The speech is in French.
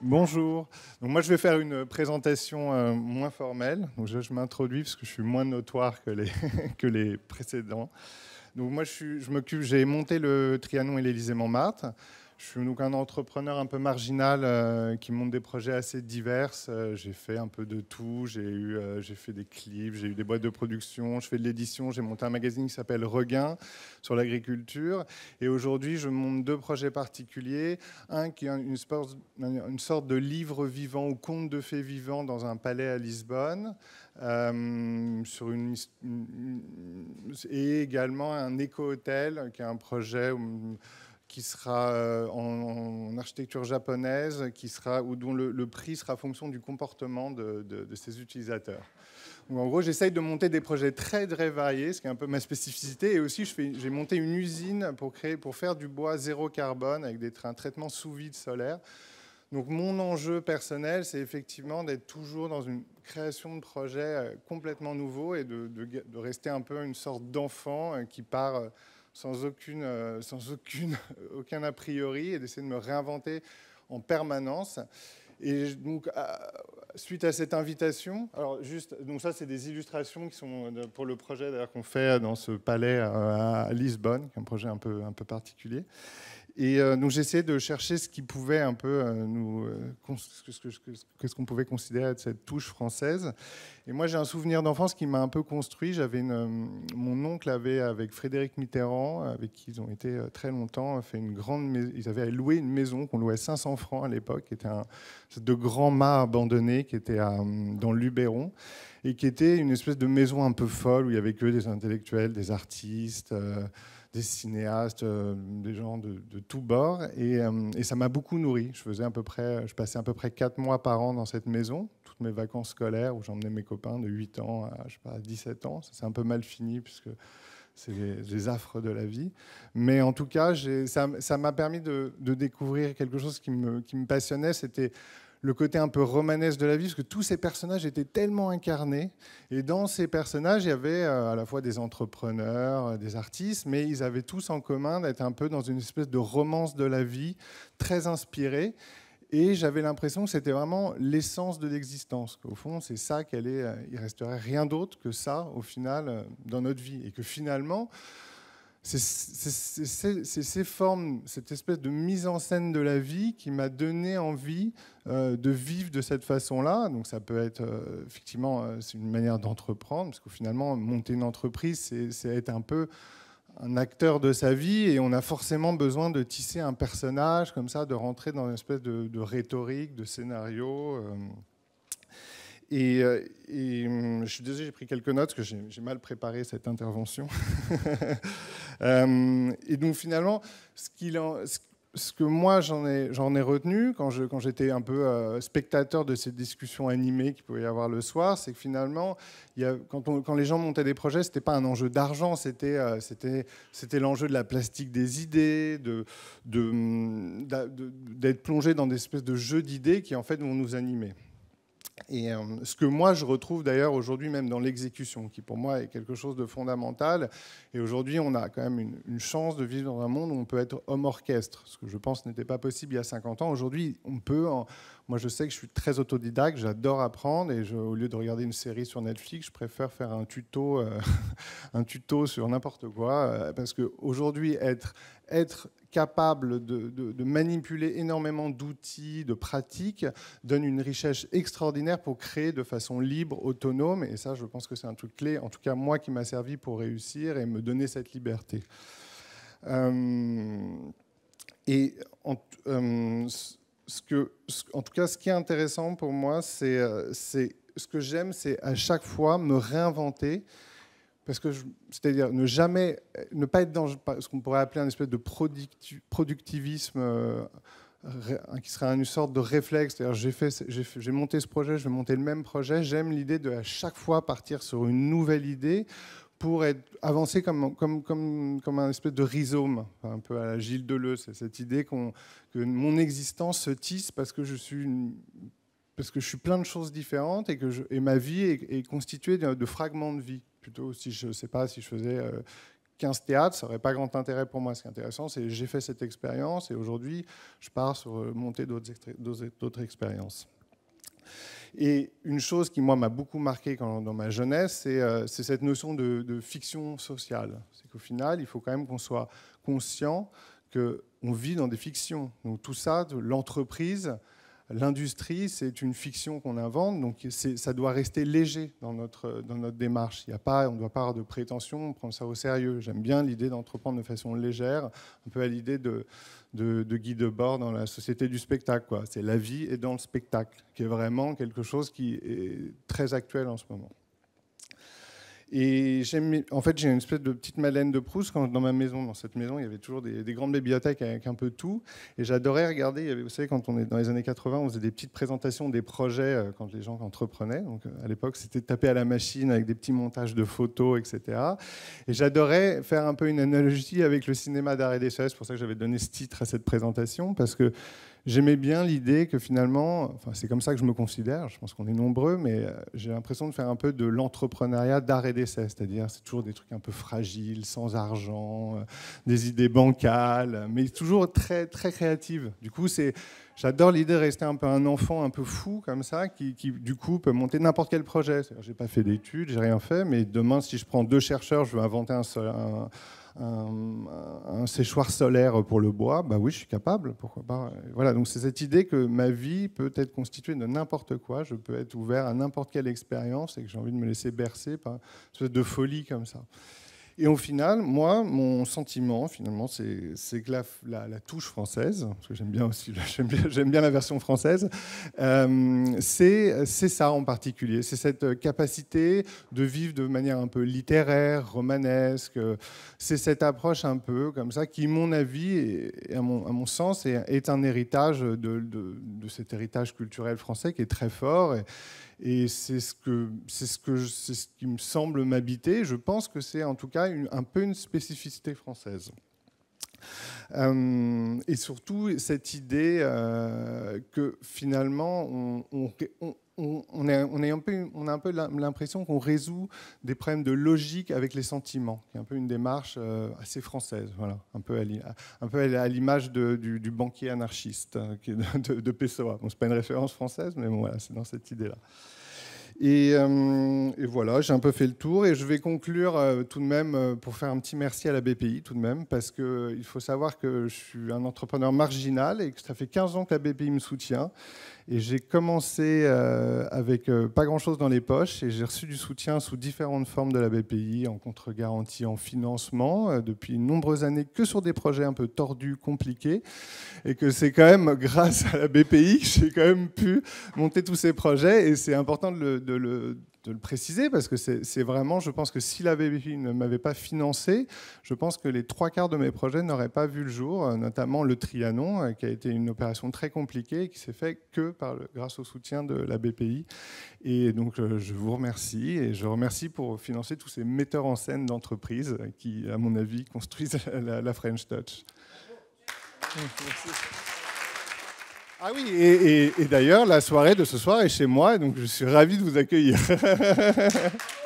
Bonjour. Donc moi, je vais faire une présentation euh, moins formelle. Donc je, m'introduis parce que je suis moins notoire que les, que les précédents. Donc moi, je, je m'occupe, j'ai monté le Trianon et l'Élysée Montmartre. Je suis donc un entrepreneur un peu marginal euh, qui monte des projets assez divers. Euh, j'ai fait un peu de tout. J'ai eu, euh, j'ai fait des clips, j'ai eu des boîtes de production, je fais de l'édition. J'ai monté un magazine qui s'appelle Regain sur l'agriculture. Et aujourd'hui, je monte deux projets particuliers. Un qui est une, une sorte de livre vivant ou conte de fées vivant dans un palais à Lisbonne. sur une, et également un éco-hôtel qui est un projet qui sera euh, en, architecture japonaise, qui sera, ou dont le, prix sera fonction du comportement de, ses utilisateurs. en gros, j'essaye de monter des projets très, très variés, ce qui est un peu ma spécificité. Et aussi, j'ai monté une usine pour, créer, pour faire du bois zéro carbone avec des, un traitement sous vide solaire. Donc mon enjeu personnel, c'est effectivement d'être toujours dans une création de projets euh, complètement nouveau et de, de rester un peu une sorte d'enfant euh, qui part sans, aucune, euh, sans aucune, aucun a priori et d'essayer de me réinventer en permanence. Et donc, suite à cette invitation, alors juste, donc ça, c'est des illustrations qui sont euh, pour le projet d'ailleurs qu'on fait euh, dans ce palais à Lisbonne, un projet un peu, un peu particulier. Et euh, donc j'essayais de chercher ce qui pouvait un peu euh, nous, euh, qu'est-ce qu'on pouvait considérer être cette touche française. Et moi j'ai un souvenir d'enfance qui m'a un peu construit. J'avais mon oncle avait avec Frédéric Mitterrand, avec qui ils ont été très longtemps, fait une grande, ils avaient loué une maison qu'on louait 500 francs à l'époque, qui était un de grands mâts abandonnés qui était dans Luberon et qui était une espèce de maison un peu folle où il y avait que des intellectuels, des artistes des cinéastes, euh, des gens de, de tous bords. Euh, et, ça m'a beaucoup nourri. Je, faisais à peu près, je passais à peu près 4 mois par an dans cette maison, toutes mes vacances scolaires où j'emmenais mes copains de 8 ans à je sais pas, 17 ans. C'est un peu mal fini puisque c'est les, affres de la vie. Mais en tout cas, ça m'a permis de, découvrir quelque chose qui me, qui me passionnait. C'était le côté un peu romanesque de la vie, parce que tous ces personnages étaient tellement incarnés. Et dans ces personnages, il y avait euh, à la fois des entrepreneurs, euh, des artistes, mais ils avaient tous en commun d'être un peu dans une espèce de romance de la vie, très inspirée. Et j'avais l'impression que c'était vraiment l'essence de l'existence. Au fond, c'est ça qu'elle est. Euh, il resterait rien d'autre que ça, au final, dans notre vie. Et que finalement, c'est ces formes, cette espèce de mise en scène de la vie qui m'a donné envie euh, de vivre de cette façon-là. Donc ça peut être, euh, effectivement, euh, une manière d'entreprendre, parce que finalement, monter une entreprise, c'est être un peu un acteur de sa vie, et on a forcément besoin de tisser un personnage comme ça, de rentrer dans une espèce de rhétorique, de scénario. Et, euh, hum, je suis désolé, j'ai pris quelques notes que j'ai mal préparé cette intervention. Euh, et donc finalement, ce, que moi j'en ai, retenu quand j'étais un peu euh, spectateur de ces discussions animées qu'il pouvait y avoir le soir, c'est que finalement, quand, les gens montaient des projets, ce n'était pas un enjeu d'argent, c'était l'enjeu de la plastique des idées, hum, d'être plongé dans des espèces de jeux d'idées qui en fait vont nous animer. Et euh, ce que moi je retrouve d'ailleurs aujourd'hui même dans l'exécution, qui pour moi est quelque chose de fondamental. Et aujourd'hui, on a quand même une, chance de vivre dans un monde où on peut être homme orchestre, ce que je pense n'était pas possible il y a 50 ans. Aujourd'hui, on peut. Moi, je sais que je suis très autodidacte, j'adore apprendre, et au lieu de regarder une série sur Netflix, je préfère faire un tuto, euh, un tuto sur n'importe quoi, euh, parce qu'aujourd'hui, être être capable de, manipuler énormément d'outils, de pratiques, donne une richesse extraordinaire pour créer de façon libre, autonome. Et ça, je pense que c'est un truc clé, en tout cas moi, qui m'a servi pour réussir et me donner cette liberté. Euh, et en, euh, ce que, en tout cas, ce qui est intéressant pour moi, c'est euh, ce que j'aime, c'est à chaque fois me réinventer parce que c'est-à-dire ne jamais, ne pas être dans ce qu'on pourrait appeler un espèce de productivisme euh, qui serait une sorte de réflexe. C'est-à-dire j'ai fait, j'ai monté ce projet, je vais monter le même projet. J'aime l'idée de à chaque fois partir sur une nouvelle idée pour être, avancer comme, comme, comme, comme un espèce de rhizome, un peu à la Gilles Deleuze, c'est cette idée que mon existence se tisse parce que je suis parce que je suis plein de choses différentes et que je, et ma vie est, constituée de fragments de vie plutôt si je sais pas si je faisais 15 euh, théâtres, ça n'aurait pas grand intérêt pour moi. Ce qui est intéressant, c'est j'ai fait cette expérience et aujourd'hui, je pars sur euh, monter d'autres expériences. Et une chose qui, moi, m'a beaucoup marqué dans ma jeunesse, euh, c'est cette notion de, de fiction sociale. C'est qu'au final, il faut quand même qu'on soit conscient qu'on vit dans des fictions. Donc tout ça, l'entreprise, l'industrie, c'est une fiction qu'on invente, donc ça doit rester léger dans notre, démarche. Il y a pas, on ne doit pas avoir de prétention, on prend ça au sérieux. J'aime bien l'idée d'entreprendre de façon légère, un peu à l'idée de, de, de, Guy Debord dans la société du spectacle. C'est la vie et dans le spectacle, qui est vraiment quelque chose qui est très actuel en ce moment. Et en fait, j'ai une espèce de petite Madeleine de Proust quand, dans ma maison. Dans cette maison, il y avait toujours des, grandes bibliothèques avec un peu tout. Et j'adorais regarder. Il y avait, vous savez, quand on est dans les années 80, on faisait des petites présentations des projets euh, quand les gens entreprenaient. Donc euh, à l'époque, c'était taper à la machine avec des petits montages de photos, etc. Et j'adorais faire un peu une analogie avec le cinéma d'arrêt d'essai. C'est pour ça que j'avais donné ce titre à cette présentation parce que j'aimais bien l'idée que finalement, enfin, c'est comme ça que je me considère, je pense qu'on est nombreux, mais euh, j'ai l'impression de faire un peu de l'entrepreneuriat d'arrêt c'est-à-dire c'est toujours des trucs un peu fragiles, sans argent, euh, des idées bancales, mais toujours très très créatives. Du coup, c'est j'adore l'idée de rester un peu un enfant un peu fou comme ça, qui, qui du coup peut monter n'importe quel projet. J'ai pas fait d'études, j'ai rien fait, mais demain si je prends deux chercheurs, je veux inventer un, seul, un un, séchoir solaire pour le bois, bah oui, je suis capable, pourquoi pas. Voilà, donc c'est cette idée que ma vie peut être constituée de n'importe quoi, je peux être ouvert à n'importe quelle expérience et que j'ai envie de me laisser bercer par une de folie comme ça. Et au final, moi, mon sentiment, finalement, c'est que la, touche française, parce que j'aime bien aussi, j'aime bien, la version française, euh, c'est ça en particulier. C'est cette capacité de vivre de manière un peu littéraire, romanesque. C'est cette approche un peu comme ça qui, mon avis, et à, mon, sens, est, est un héritage de, de, de, cet héritage culturel français qui est très fort. Et, et c'est ce, que, ce, que c'est ce qui me semble m'habiter. Je pense que c'est en tout cas un peu une spécificité française. Euh, et surtout cette idée euh, que finalement on, on on, a un peu l'impression qu'on résout des problèmes de logique avec les sentiments, qui est un peu une démarche euh, assez française, voilà, un peu à l'image du, banquier anarchiste euh, de, de, de Pessoa. Bon, Ce n'est pas une référence française, mais c'est dans cette idée-là. Euh, et, voilà, j'ai un peu fait le tour et je vais conclure tout de même pour faire un petit merci à la BPI tout de même, parce qu'il faut savoir que je suis un entrepreneur marginal et que ça fait 15 ans que la BPI me soutient et j'ai commencé euh, avec euh, pas grand-chose dans les poches et j'ai reçu du soutien sous différentes formes de la BPI, en contre-garantie, en financement, euh, depuis de nombreuses années, que sur des projets un peu tordus, compliqués. Et que c'est quand même grâce à la BPI que j'ai quand même pu monter tous ces projets. Et c'est important de le de le préciser parce que c'est vraiment, je pense que si la BPI ne m'avait pas financé, je pense que les trois quarts de mes projets n'auraient pas vu le jour, euh, notamment le Trianon, euh, qui a été une opération très compliquée et qui s'est fait que par le, grâce au soutien de la BPI. Et donc, euh, je vous remercie et je remercie pour financer tous ces metteurs en scène d'entreprises qui, à mon avis, construisent la, French Touch. Ah oui, et, d'ailleurs, la soirée de ce soir est chez moi, donc je suis ravi de vous accueillir.